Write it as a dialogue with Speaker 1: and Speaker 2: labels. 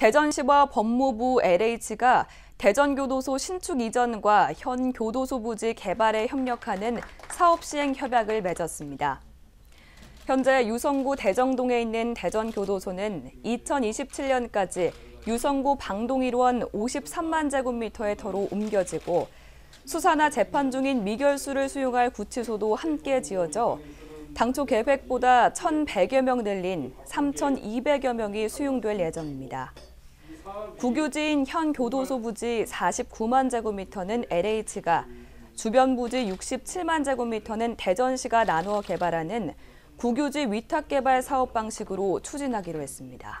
Speaker 1: 대전시와 법무부 LH가 대전교도소 신축 이전과 현 교도소 부지 개발에 협력하는 사업 시행 협약을 맺었습니다. 현재 유성구 대정동에 있는 대전교도소는 2027년까지 유성구 방동 1원 53만 제곱미터의 터로 옮겨지고 수사나 재판 중인 미결수를 수용할 구치소도 함께 지어져 당초 계획보다 1,100여 명 늘린 3,200여 명이 수용될 예정입니다. 국유지인 현 교도소 부지 49만 제곱미터는 LH가, 주변 부지 67만 제곱미터는 대전시가 나누어 개발하는 국유지 위탁 개발 사업 방식으로 추진하기로 했습니다.